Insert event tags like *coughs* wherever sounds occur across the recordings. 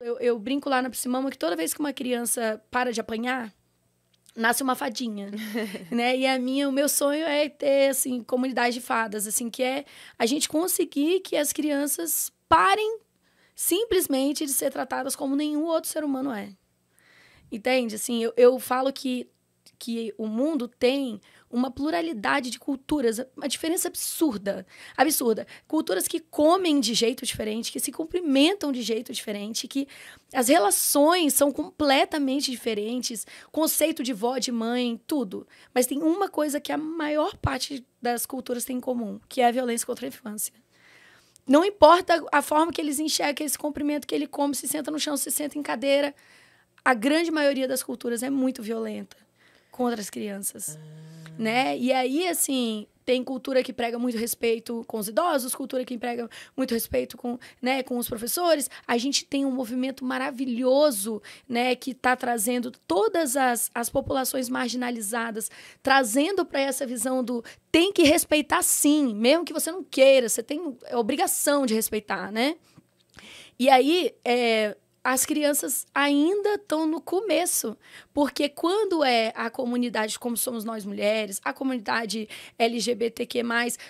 Eu, eu brinco lá na Psimama que toda vez que uma criança para de apanhar, nasce uma fadinha, *laughs* né? E a minha, o meu sonho é ter assim comunidade de fadas, assim que é a gente conseguir que as crianças parem simplesmente de ser tratadas como nenhum outro ser humano é. Entende? Assim, eu, eu falo que que o mundo tem uma pluralidade de culturas, uma diferença absurda, absurda. Culturas que comem de jeito diferente, que se cumprimentam de jeito diferente, que as relações são completamente diferentes, conceito de vó, de mãe, tudo. Mas tem uma coisa que a maior parte das culturas tem em comum, que é a violência contra a infância. Não importa a forma que eles enxergam esse cumprimento que ele come, se senta no chão, se senta em cadeira, a grande maioria das culturas é muito violenta com outras crianças. Ah. Né? E aí, assim, tem cultura que prega muito respeito com os idosos, cultura que prega muito respeito com, né, com os professores. A gente tem um movimento maravilhoso, né, que está trazendo todas as, as populações marginalizadas, trazendo para essa visão do tem que respeitar sim, mesmo que você não queira, você tem obrigação de respeitar, né? E aí, é, as crianças ainda estão no começo, porque quando é a comunidade como somos nós mulheres, a comunidade LGBTQ+,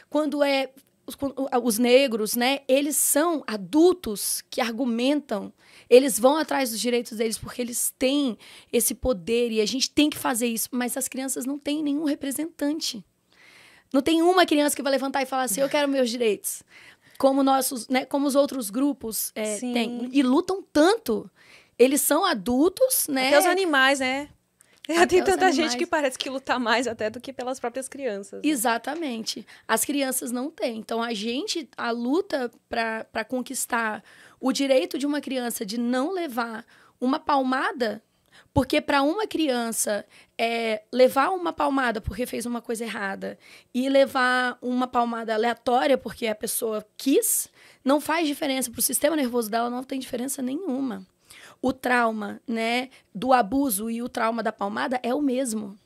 quando é os, os negros, né, eles são adultos que argumentam, eles vão atrás dos direitos deles porque eles têm esse poder e a gente tem que fazer isso, mas as crianças não têm nenhum representante. Não tem uma criança que vai levantar e falar assim: eu quero meus direitos como nossos, né, como os outros grupos é, têm. E lutam tanto. Eles são adultos, né? Até os animais, né? *laughs* Até tem tanta animais. gente que parece que luta mais até do que pelas próprias crianças. Né? Exatamente. As crianças não têm. Então, a gente, a luta para conquistar o direito de uma criança de não levar uma palmada porque para uma criança é, levar uma palmada porque fez uma coisa errada e levar uma palmada aleatória porque a pessoa quis, não faz diferença para o sistema nervoso dela, não tem diferença nenhuma. O trauma, né, do abuso e o trauma da palmada é o mesmo.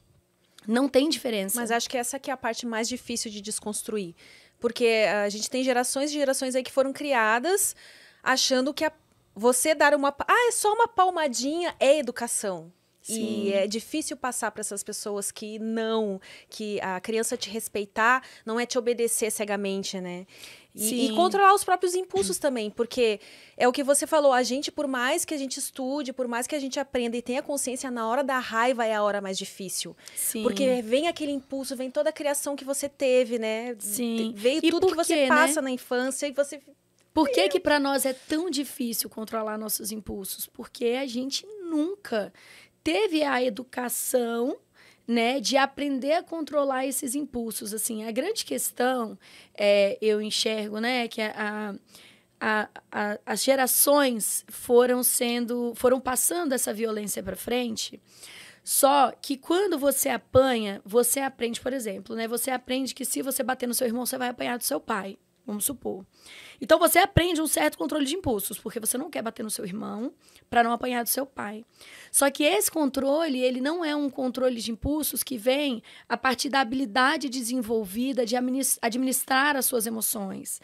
Não tem diferença. Mas acho que essa aqui é a parte mais difícil de desconstruir, porque eh, a gente tem gerações e gerações aí que foram criadas achando que a você dar uma. Ah, é só uma palmadinha, é educação. Sim. E é difícil passar para essas pessoas que não, que a criança te respeitar não é te obedecer cegamente, né? E, e, controlar os próprios impulsos também, porque é o que você falou, a gente, por mais que a gente estude, por mais que a gente aprenda e tenha consciência, na hora da raiva é a hora mais difícil. Sim. Porque vem aquele impulso, vem toda a criação que você teve, né? Sim. Veio e tudo que você quê, né? passa né? na infância e você por que, que para nós é tão difícil controlar nossos impulsos? Porque a gente nunca teve a educação né, de aprender a controlar esses impulsos. Assim, a grande questão é, eu enxergo, né, que a, a, a, as gerações foram sendo, foram passando essa violência para frente. Só que quando você apanha, você aprende, por exemplo, né? Você aprende que se você bater no seu irmão, você vai apanhar do seu pai vamos supor. Então você aprende um certo controle de impulsos, porque você não quer bater no seu irmão para não apanhar do seu pai. Só que esse controle, ele não é um controle de impulsos que vem a partir da habilidade desenvolvida de administrar as suas emoções.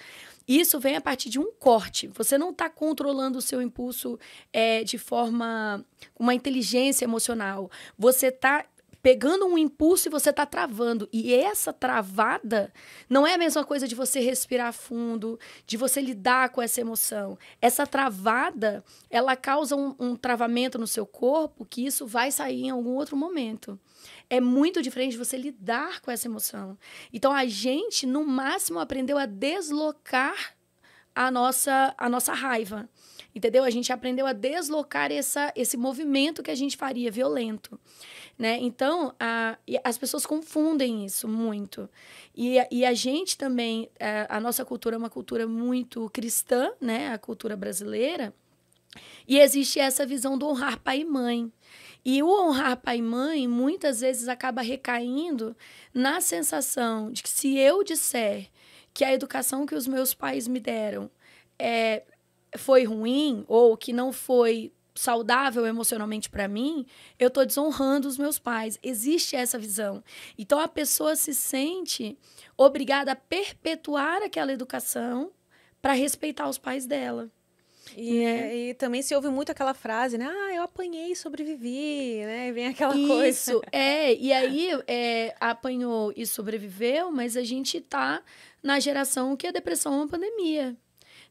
Isso vem a partir de um corte. Você não está controlando o seu impulso é, de forma. uma inteligência emocional. Você está pegando um impulso e você está travando. E essa travada não é a mesma coisa de você respirar fundo, de você lidar com essa emoção. Essa travada, ela causa um, um travamento no seu corpo que isso vai sair em algum outro momento. É muito diferente você lidar com essa emoção. Então a gente, no máximo, aprendeu a deslocar a nossa, a nossa raiva. Entendeu? A gente aprendeu a deslocar essa, esse movimento que a gente faria violento. Né? Então, a, as pessoas confundem isso muito. E, e a gente também, a, é, a nossa cultura é uma cultura muito cristã, né? a cultura brasileira. E existe essa visão do honrar pai e mãe. E o honrar pai e mãe muitas vezes acaba recaindo na sensação de que se eu disser que a educação que os meus pais me deram é, foi ruim ou que não foi saudável emocionalmente para mim, eu estou desonrando os meus pais. Existe essa visão. Então a pessoa se sente obrigada a perpetuar aquela educação para respeitar os pais dela. E, né? e, também se ouve muito aquela frase, né? Ah, eu apanhei e sobrevivi, né? E vem aquela isso, coisa. Isso, *laughs* é. E aí, é, apanhou e sobreviveu, mas a gente tá na geração que a depressão é uma pandemia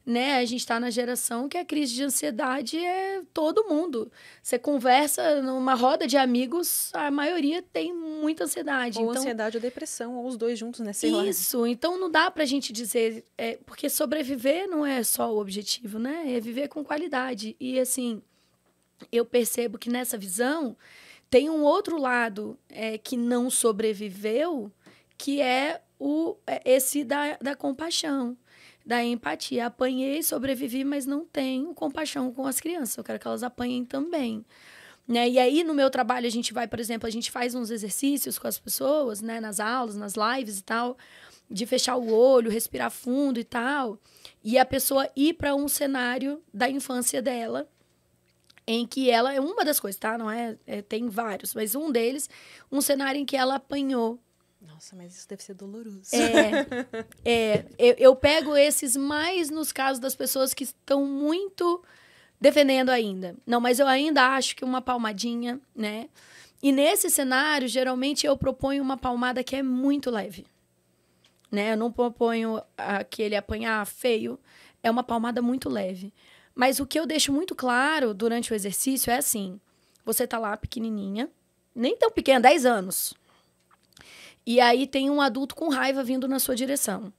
né? A gente está na geração que a crise de ansiedade é todo mundo. Você conversa numa roda de amigos, a maioria tem muita ansiedade. Ou então, ansiedade ou depressão, ou os dois juntos, né? Sei isso, lá. então não dá pra gente dizer... É, porque sobreviver não é só o objetivo, né? É viver com qualidade. E, assim, eu percebo que nessa visão tem um outro lado é, que não sobreviveu, que é o, é, esse da, da compaixão da empatia. Apanhei, sobrevivi, mas não tenho compaixão com as crianças. Eu quero que elas apanhem também. Né? E aí, no meu trabalho, a gente vai, por exemplo, a gente faz uns exercícios com as pessoas, né? Nas aulas, nas lives e tal, de fechar o olho, respirar fundo e tal. E a pessoa ir para um cenário da infância dela, em que ela é uma das coisas, tá? Não é, é, tem vários, mas um deles, um cenário em que ela apanhou nossa, mas isso deve ser doloroso. É, é eu, eu, pego esses mais nos casos das pessoas que estão muito defendendo ainda. Não, mas eu ainda acho que uma palmadinha, né? E nesse cenário, geralmente eu proponho uma palmada que é muito leve. Né? Eu não proponho aquele apanhar feio, é uma palmada muito leve. Mas o que eu deixo muito claro durante o exercício é assim: você tá lá pequenininha, nem tão pequena, 10 anos. E aí tem um adulto com raiva vindo na sua direção.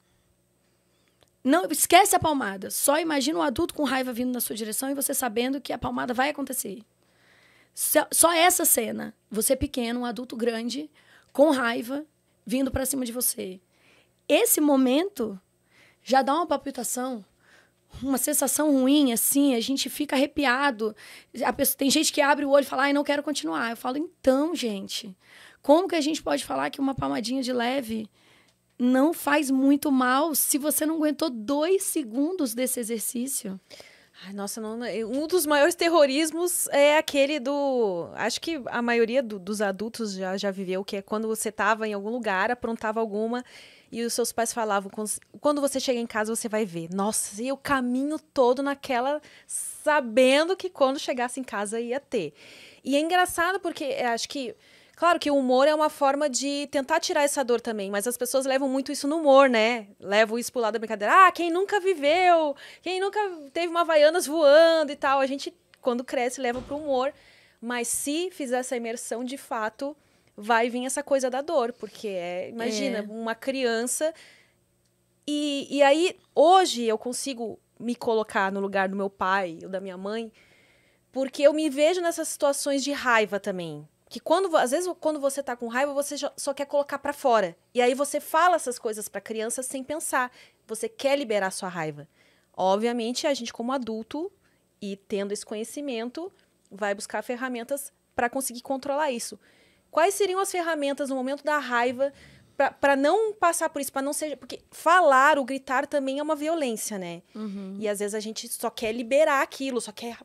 Não esquece a palmada. Só imagina um adulto com raiva vindo na sua direção e você sabendo que a palmada vai acontecer. Só, só essa cena. Você pequeno, um adulto grande, com raiva, vindo para cima de você. Esse momento já dá uma palpitação, uma sensação ruim, assim, a gente fica arrepiado. Pessoa, tem gente que abre o olho e fala, ai, não quero continuar. Eu falo, então, gente, como que a gente pode falar que uma palmadinha de leve não faz muito mal se você não aguentou dois segundos desse exercício? Ai, nossa, não, um dos maiores terrorismos é aquele do. Acho que a maioria do, dos adultos já, já viveu, que é quando você estava em algum lugar, aprontava alguma, e os seus pais falavam: quando você chegar em casa, você vai ver. Nossa, e o caminho todo naquela. sabendo que quando chegasse em casa ia ter. E é engraçado porque é, acho que Claro que o humor é uma forma de tentar tirar essa dor também, mas as pessoas levam muito isso no humor, né? Levam isso pro lado da brincadeira. Ah, quem nunca viveu? Quem nunca teve uma Havaianas voando e tal? A gente, quando cresce, leva pro humor. Mas se fizer essa imersão, de fato, vai vir essa coisa da dor, porque é, imagina, é. uma criança. E, e aí, hoje, eu consigo me colocar no lugar do meu pai ou da minha mãe, porque eu me vejo nessas situações de raiva também que quando às vezes quando você tá com raiva você só quer colocar para fora e aí você fala essas coisas para criança sem pensar você quer liberar sua raiva obviamente a gente como adulto e tendo esse conhecimento vai buscar ferramentas para conseguir controlar isso quais seriam as ferramentas no momento da raiva para não passar por isso para não ser porque falar o gritar também é uma violência né uhum. e às vezes a gente só quer liberar aquilo só quer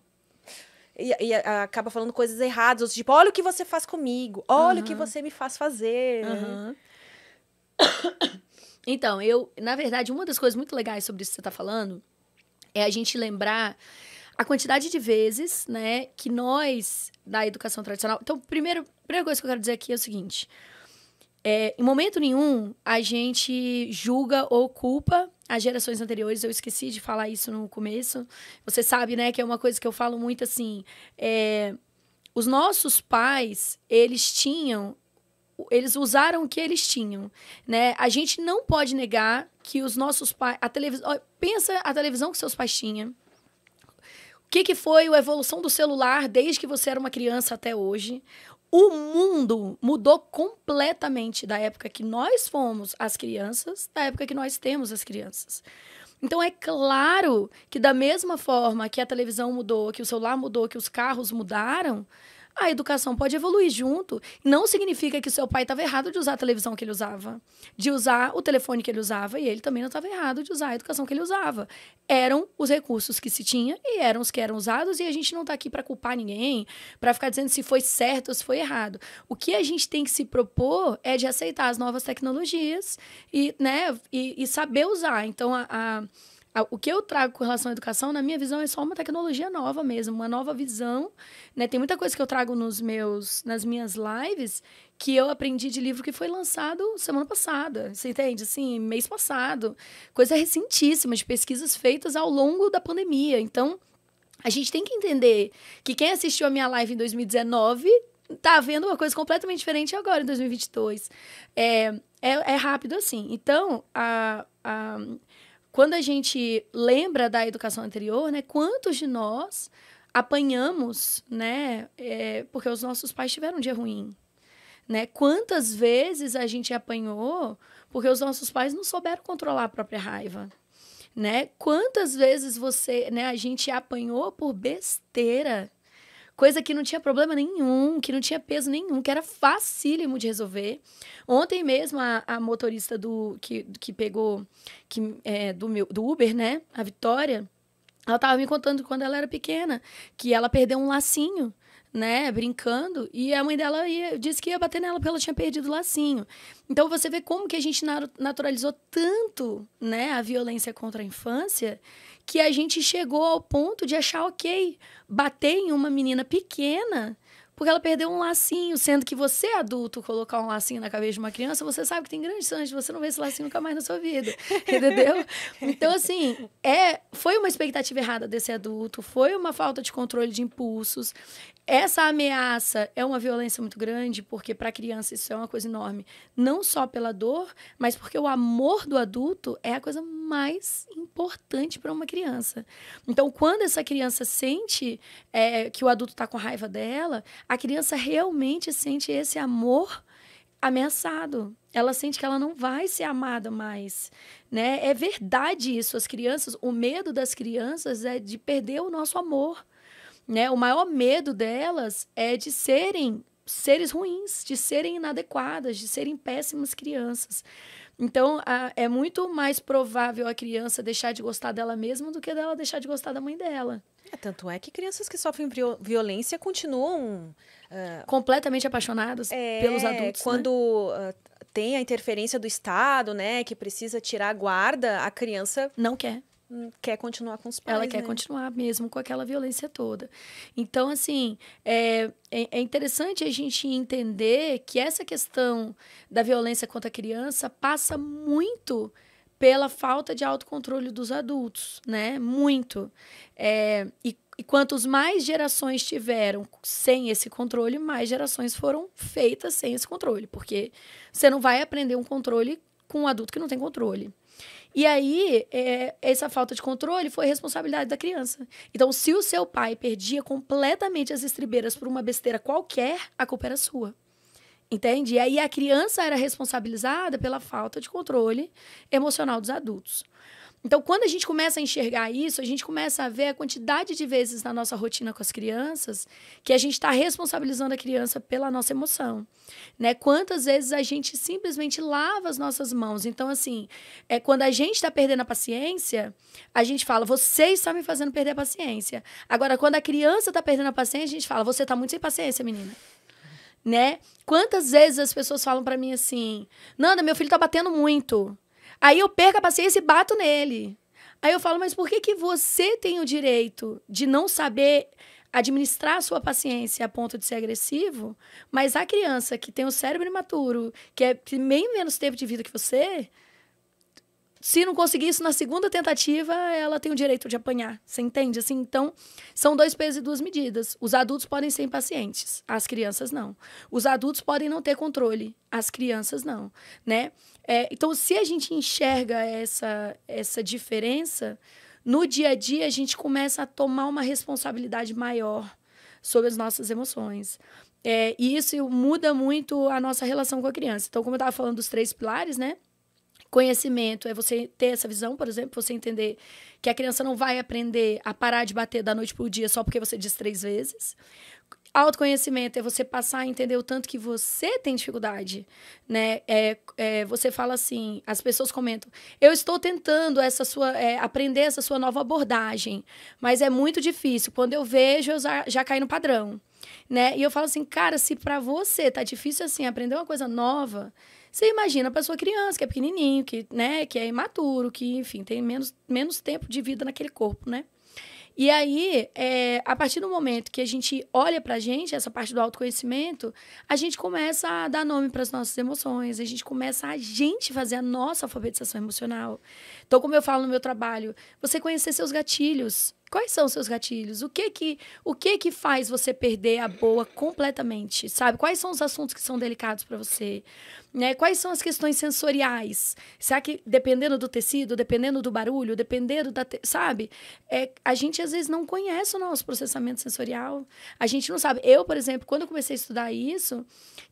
e, e acaba falando coisas erradas. Outros, tipo, olha o que você faz comigo, olha uhum. o que você me faz fazer. Uhum. *coughs* Então, eu, na verdade, uma das coisas muito legais sobre isso que você está falando é a gente lembrar a quantidade de vezes, né, que nós da educação tradicional. Então, primeiro, primeira coisa que eu quero dizer aqui é o seguinte: é, em momento nenhum a gente julga ou culpa as gerações anteriores, eu esqueci de falar isso no começo. Você sabe, né, que é uma coisa que eu falo muito assim. É, os nossos pais, eles tinham. Eles usaram o que eles tinham, né? A gente não pode negar que os nossos pais... A televisão... Pensa a televisão que seus pais tinham. O que, que foi a evolução do celular desde que você era uma criança até hoje? O mundo mudou completamente da época que nós fomos as crianças, da época que nós temos as crianças. Então é claro que da mesma forma que a televisão mudou, que o celular mudou, que os carros mudaram, a educação pode evoluir junto. Não significa que seu pai estava errado de usar a televisão que ele usava, de usar o telefone que ele usava, e ele também não estava errado de usar a educação que ele usava. Eram os recursos que se tinha e eram os que eram usados, e a gente não está aqui para culpar ninguém, para ficar dizendo se foi certo ou se foi errado. O que a gente tem que se propor é de aceitar as novas tecnologias e, né, e, e saber usar. Então, a, a o que eu trago com relação à educação, na minha visão, é só uma tecnologia nova mesmo, uma nova visão. Né? Tem muita coisa que eu trago nos meus, nas minhas lives que eu aprendi de livro que foi lançado semana passada, você entende? Assim, mês passado. Coisa recentíssima, de pesquisas feitas ao longo da pandemia. Então, a gente tem que entender que quem assistiu a minha live em 2019 tá vendo uma coisa completamente diferente agora, em 2022. É, é, é rápido assim. Então, a, a quando a gente lembra da educação anterior, né, quantos de nós apanhamos, né, é, porque os nossos pais tiveram um dia ruim, né? Quantas vezes a gente apanhou porque os nossos pais não souberam controlar a própria raiva, né? Quantas vezes você, né, a gente apanhou por besteira, Coisa que não tinha problema nenhum, que não tinha peso nenhum, que era facílimo de resolver. Ontem mesmo, a, a motorista do que, que pegou que, é, do, meu, do Uber, né? A Vitória. Ela estava me contando quando ela era pequena que ela perdeu um lacinho né, brincando, e a mãe dela ia, disse que ia bater nela porque ela tinha perdido o lacinho. Então você vê como que a gente naturalizou tanto, né, a violência contra a infância, que a gente chegou ao ponto de achar ok bater em uma menina pequena porque ela perdeu um lacinho, sendo que você, adulto, colocar um lacinho na cabeça de uma criança, você sabe que tem grandes chances de você não ver esse lacinho nunca mais na sua vida, *laughs* entendeu? Então, assim, é, foi uma expectativa errada desse adulto, foi uma falta de controle de impulsos, essa ameaça é uma violência muito grande, porque para a criança isso é uma coisa enorme. Não só pela dor, mas porque o amor do adulto é a coisa mais importante para uma criança. Então, quando essa criança sente é, que o adulto está com raiva dela, a criança realmente sente esse amor ameaçado. Ela sente que ela não vai ser amada mais, né? É verdade isso. As crianças, o medo das crianças é de perder o nosso amor. Né? O maior medo delas é de serem seres ruins, de serem inadequadas, de serem péssimas crianças. Então, a, é muito mais provável a criança deixar de gostar dela mesma do que dela deixar de gostar da mãe dela. É, tanto é que crianças que sofrem violência continuam. Uh, completamente apaixonadas é, pelos adultos. Né? Quando né? uh, tem a interferência do Estado, né, que precisa tirar a guarda, a criança. Não quer quer continuar com os pais. Ela quer né? continuar mesmo com aquela violência toda. Então, assim, é, é, é interessante a gente entender que essa questão da violência contra a criança passa muito pela falta de autocontrole dos adultos, né? Muito. É, e, e quantos mais gerações tiveram sem esse controle, mais gerações foram feitas sem esse controle, porque você não vai aprender um controle com um adulto que não tem controle. E aí, é, essa falta de controle foi responsabilidade da criança. Então, se o seu pai perdia completamente as estribeiras por uma besteira qualquer, a culpa era sua. Entende? E aí a criança era responsabilizada pela falta de controle emocional dos adultos. Então, quando a gente começa a enxergar isso, a gente começa a ver a quantidade de vezes na nossa rotina com as crianças que a gente está responsabilizando a criança pela nossa emoção. Né? Quantas vezes a gente simplesmente lava as nossas mãos. Então, assim, é quando a gente está perdendo a paciência, a gente fala, você está me fazendo perder a paciência. Agora, quando a criança está perdendo a paciência, a gente fala, você está muito sem paciência, menina né? Quantas vezes as pessoas falam para mim assim: "Nanda, meu filho está batendo muito". Aí eu perco a paciência e bato nele. Aí eu falo, mas por que, que você tem o direito de não saber administrar a sua paciência a ponto de ser agressivo? Mas a criança que tem o cérebro imaturo, que é que bem menos tempo de vida que você, se não conseguir isso na segunda tentativa, ela tem o direito de apanhar. Você entende? Assim, então, são dois pesos e duas medidas. Os adultos podem ser impacientes, as crianças não. Os adultos podem não ter controle, as crianças não, né? É, então, se a gente enxerga essa, essa diferença, no dia a dia a gente começa a tomar uma responsabilidade maior sobre as nossas emoções. É, e isso muda muito a nossa relação com a criança. Então, como eu estava falando dos três pilares, né? conhecimento, é você ter essa visão, por exemplo, você entender que a criança não vai aprender a parar de bater da noite para o dia só porque você diz três vezes. Autoconhecimento é você passar a entender o tanto que você tem dificuldade, né? É, é você fala assim, as pessoas comentam, eu estou tentando essa sua, é, aprender essa sua nova abordagem, mas é muito difícil. Quando eu vejo, eu já, já caí no padrão, né? E eu falo assim, cara, se para você tá difícil assim aprender uma coisa nova, você imagina para sua criança que é pequenininho, que, né, que é imaturo, que, enfim, tem menos, menos tempo de vida naquele corpo, né? E aí, é, a partir do momento que a gente olha pra gente, essa parte do autoconhecimento, a gente começa a dar nome para as nossas emoções, a gente começa a gente fazer a nossa alfabetização emocional. Então, como eu falo no meu trabalho, você conhecer seus gatilhos, Quais são os seus gatilhos? O que que, o que que faz você perder a boa completamente, sabe? Quais são os assuntos que são delicados para você? Né? Quais são as questões sensoriais? Será que dependendo do tecido, dependendo do barulho, dependendo da, te... sabe? É, a gente às vezes não conhece o nosso processamento sensorial. A gente não sabe. Eu, por exemplo, quando eu comecei a estudar isso,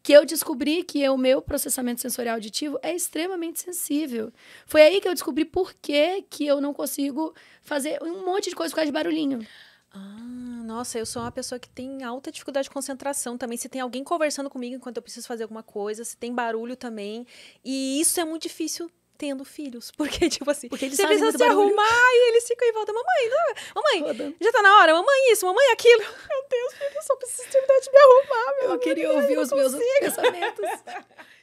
que eu descobri que o meu processamento sensorial auditivo é extremamente sensível. Foi aí que eu descobri por que, que eu não consigo fazer um monte de coisa com barulhinho. Ah, nossa, eu sou uma pessoa que tem alta dificuldade de concentração também. Se tem alguém conversando comigo enquanto eu preciso fazer alguma coisa, se tem barulho também. E isso é muito difícil tendo filhos. *laughs* Porque, tipo assim, porque eles você precisa se barulho. arrumar e eles ficam em volta. Mamãe, não, é? mamãe, já tá na hora? Mamãe, isso, mamãe, aquilo. *laughs* Meu Deus, filho, eu só preciso terminar de me arrumar, meu Eu queria ouvir os meus pensamentos. *laughs*